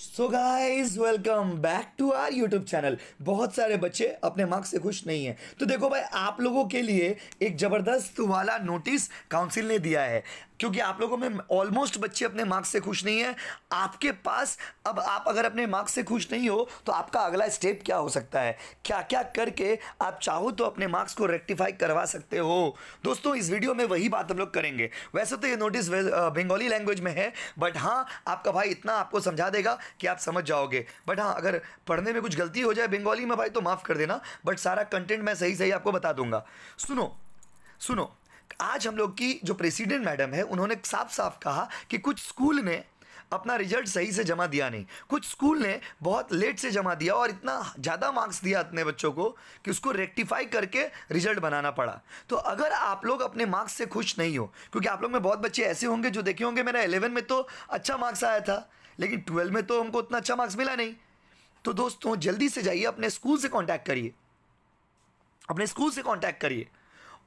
so guys welcome back to our YouTube channel बहुत सारे बच्चे अपने मार्क्स से खुश नहीं है तो देखो भाई आप लोगों के लिए एक ज़बरदस्त वाला नोटिस काउंसिल ने दिया है क्योंकि आप लोगों में ऑलमोस्ट बच्चे अपने मार्क्स से खुश नहीं है आपके पास अब आप अगर अपने मार्क्स से खुश नहीं हो तो आपका अगला स्टेप क्या हो सकता है क्या क्या करके आप चाहो तो अपने मार्क्स को रेक्टिफाई करवा सकते हो दोस्तों इस वीडियो में वही बात हम लोग करेंगे वैसे तो ये नोटिस बंगाली लैंग्वेज में है बट हाँ आपका भाई इतना आपको समझा देगा कि आप समझ जाओगे बट हाँ अगर पढ़ने में कुछ गलती हो जाए बंगाली में भाई तो माफ़ कर देना बट सारा कंटेंट मैं सही सही आपको बता दूंगा सुनो सुनो आज हम लोग की जो प्रेसिडेंट मैडम है उन्होंने साफ साफ कहा कि कुछ स्कूल ने अपना रिजल्ट सही से जमा दिया नहीं कुछ स्कूल ने बहुत लेट से जमा दिया और इतना ज़्यादा मार्क्स दिया अपने बच्चों को कि उसको रेक्टिफाई करके रिजल्ट बनाना पड़ा तो अगर आप लोग अपने मार्क्स से खुश नहीं हो क्योंकि आप लोग में बहुत बच्चे ऐसे होंगे जो देखे होंगे मेरा एलेवन में तो अच्छा मार्क्स आया था लेकिन ट्वेल्व में तो हमको उतना अच्छा मार्क्स मिला नहीं तो दोस्तों जल्दी से जाइए अपने स्कूल से कॉन्टैक्ट करिए अपने स्कूल से कॉन्टैक्ट करिए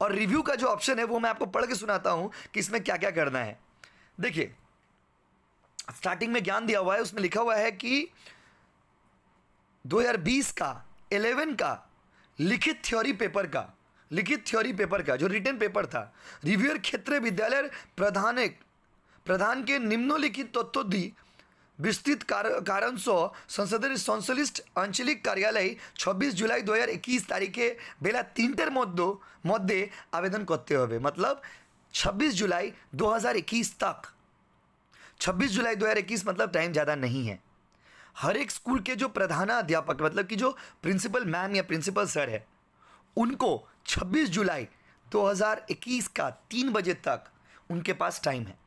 और रिव्यू का जो ऑप्शन है वो मैं आपको पढ़ के सुनाता हूं कि इसमें क्या क्या करना है देखिए स्टार्टिंग में ज्ञान दिया हुआ है उसमें लिखा हुआ है कि 2020 का 11 का लिखित थ्योरी पेपर का लिखित थ्योरी पेपर का जो रिटर्न पेपर था रिव्यूअर क्षेत्र विद्यालय प्रधान प्रधान के निम्नलिखित तत्व दी विस्तृत कार, कारण सौ संसदीय संश्लिष्ट आंचलिक कार्यालय छब्बीस जुलाई दो हज़ार इक्कीस তারিখে বেলা তিনটের মধ্যে मध्य आवेदन करते হবে मतलब छब्बीस जुलाई 2021 तक 26 जुलाई 2021 मतलब टाइम ज़्यादा नहीं है हर एक स्कूल के जो प्रधानाध्यापक मतलब कि जो प्रिंसिपल मैम या प्रिंसिपल सर है उनको 26 जुलाई 2021 का तीन बजे तक उनके पास टाइम है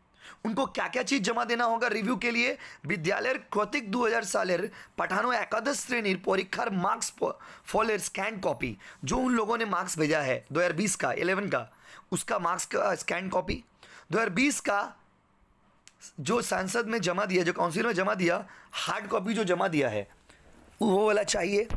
उनको क्या क्या चीज जमा देना होगा रिव्यू के लिए विद्यालय दो हज़ार साल पठानो एकादश श्रेणी পরীক্ষার मार्क्स फॉलर स्कैन कॉपी जो उन लोगों ने मार्क्स भेजा है 2020 का 11 का उसका मार्क्स का स्कैन कॉपी 2020 का जो सांसद में जमा दिया जो काउंसिल में जमा दिया हार्ड कॉपी जो जमा दिया है वो वाला चाहिए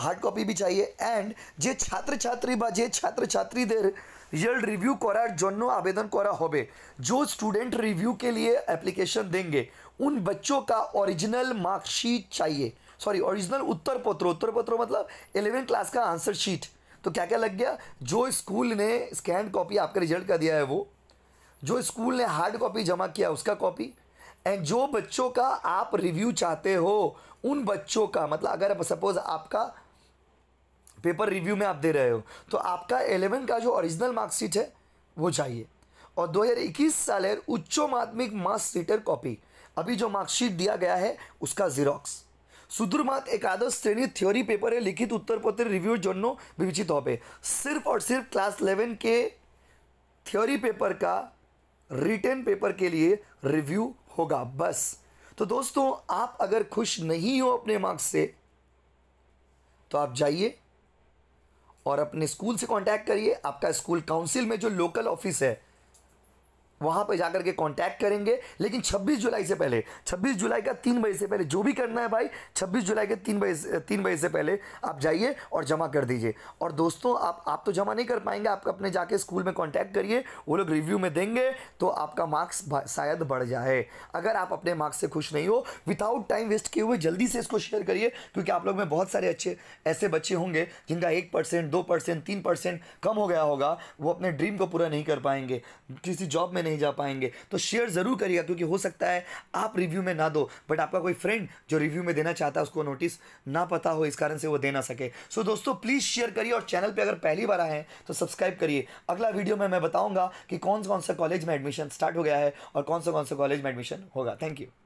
हार्ड कॉपी भी चाहिए एंड जे छात्री बा जे छात्र छात्री देर रिजल्ट रिव्यू करार जो आवेदन करा होबे जो स्टूडेंट रिव्यू के लिए एप्लीकेशन देंगे उन बच्चों का ओरिजिनल मार्कशीट चाहिए सॉरी ओरिजिनल उत्तर पत्र उत्तर पत्र मतलब एलेवन क्लास का आंसर शीट तो क्या क्या लग गया जो स्कूल ने स्कैन कॉपी आपका रिजल्ट का दिया है वो जो स्कूल ने हार्ड कॉपी जमा किया उसका कॉपी एंड जो बच्चों का आप रिव्यू चाहते हो उन बच्चों का मतलब अगर सपोज आपका पेपर रिव्यू में आप दे रहे हो तो आपका एलेवन का जो ओरिजिनल मार्कशीट है वो चाहिए और 2021 साल उच्च माध्यमिक मास सीटर कॉपी अभी जो मार्कशीट दिया गया है उसका जीरोक्स एकादश श्रेणी थ्योरी पेपर है लिखित उत्तर पत्र रिव्यू રિવ્યુ विवेचित हो पे सिर्फ और सिर्फ क्लास इलेवन के थ्योरी पेपर का रिटर्न पेपर के लिए रिव्यू होगा बस तो दोस्तों आप अगर खुश नहीं हो अपने मार्क्स से तो आप जाइए और अपने स्कूल से कांटेक्ट करिए आपका स्कूल काउंसिल में जो लोकल ऑफिस है वहाँ पे जाकर के कांटेक्ट करेंगे लेकिन 26 जुलाई से पहले 26 जुलाई का तीन बजे से पहले जो भी करना है भाई 26 जुलाई के तीन बजे तीन बजे से पहले आप जाइए और जमा कर दीजिए और दोस्तों आप आप तो जमा नहीं कर पाएंगे आप अपने जाके स्कूल में कांटेक्ट करिए वो लोग रिव्यू में देंगे तो आपका मार्क्स शायद बढ़ जाए अगर आप अपने मार्क्स से खुश नहीं हो विदाउट टाइम वेस्ट किए हुए जल्दी से इसको शेयर करिए क्योंकि आप लोग में बहुत सारे अच्छे ऐसे बच्चे होंगे जिनका एक परसेंट दो परसेंट तीन परसेंट कम हो गया होगा वो अपने ड्रीम को पूरा नहीं कर पाएंगे किसी जॉब में नहीं जा पाएंगे तो शेयर ज़रूर करिएगा क्योंकि हो सकता है आप रिव्यू में ना दो बट आपका कोई फ्रेंड जो रिव्यू में देना चाहता है उसको नोटिस ना पता हो इस कारण से वो दे ना सके सो so, दोस्तों प्लीज़ शेयर करिए और चैनल पर अगर पहली बार आए तो सब्सक्राइब करिए अगला वीडियो में मैं बताऊँगा कि कौन कौन सा कॉलेज में एडमिशन स्टार्ट हो गया है और कौन सा कौन सा कॉलेज में एडमिशन होगा थैंक यू